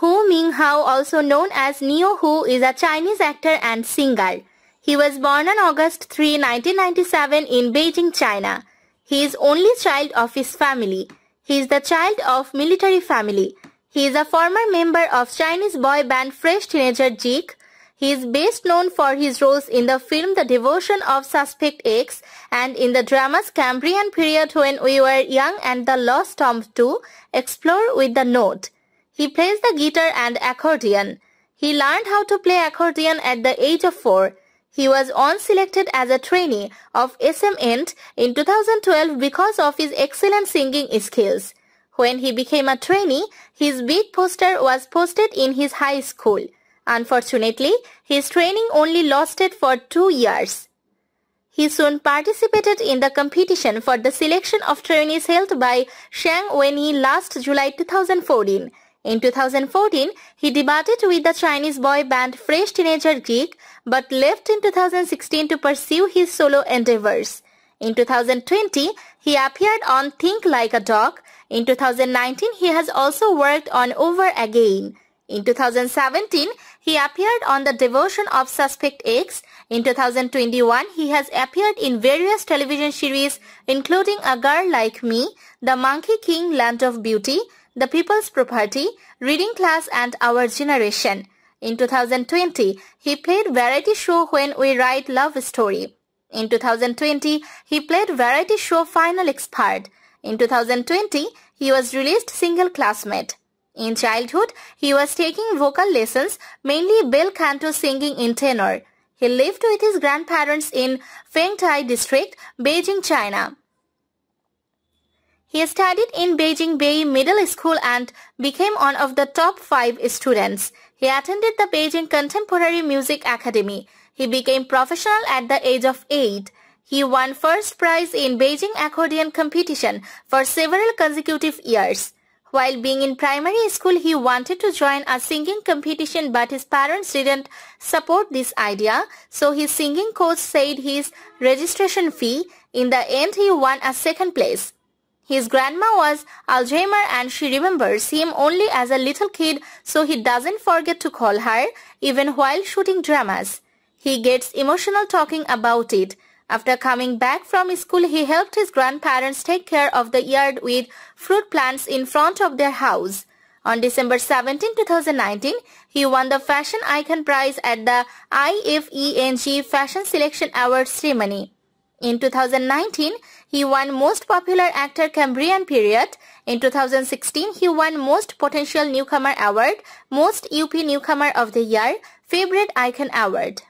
Hu Ming-hao, also known as Neo Hu, is a Chinese actor and singer. He was born on August 3, 1997 in Beijing, China. He is only child of his family. He is the child of military family. He is a former member of Chinese boy band Fresh Teenager Jik. He is best known for his roles in the film The Devotion of Suspect X and in the dramas Cambrian Period When We Were Young and The Lost Tomb 2, Explore with the Note. He plays the guitar and accordion. He learned how to play accordion at the age of 4. He was on selected as a trainee of SMNT in 2012 because of his excellent singing skills. When he became a trainee, his big poster was posted in his high school. Unfortunately, his training only lasted for two years. He soon participated in the competition for the selection of trainees held by Shang Wenyi last July 2014. In 2014, he debuted with the Chinese boy band Fresh Teenager Geek but left in 2016 to pursue his solo endeavors. In 2020, he appeared on Think Like a Dog. In 2019, he has also worked on Over Again. In 2017, he appeared on the devotion of Suspect X. In 2021, he has appeared in various television series including A Girl Like Me, The Monkey King Land of Beauty, the People's Property, Reading Class and Our Generation. In 2020, he played variety show When We Write Love Story. In 2020, he played variety show Final Expert. In 2020, he was released single classmate. In childhood, he was taking vocal lessons, mainly bel canto singing in tenor. He lived with his grandparents in Fengtai district, Beijing, China. He studied in Beijing Bay Middle School and became one of the top five students. He attended the Beijing Contemporary Music Academy. He became professional at the age of eight. He won first prize in Beijing accordion competition for several consecutive years. While being in primary school, he wanted to join a singing competition but his parents didn't support this idea, so his singing coach said his registration fee. In the end, he won a second place. His grandma was Alzheimer and she remembers him only as a little kid so he doesn't forget to call her even while shooting dramas. He gets emotional talking about it. After coming back from school, he helped his grandparents take care of the yard with fruit plants in front of their house. On December 17, 2019, he won the Fashion Icon Prize at the IFENG Fashion Selection Awards ceremony. In 2019, he won Most Popular Actor Cambrian Period. In 2016, he won Most Potential Newcomer Award, Most UP Newcomer of the Year, Favorite Icon Award.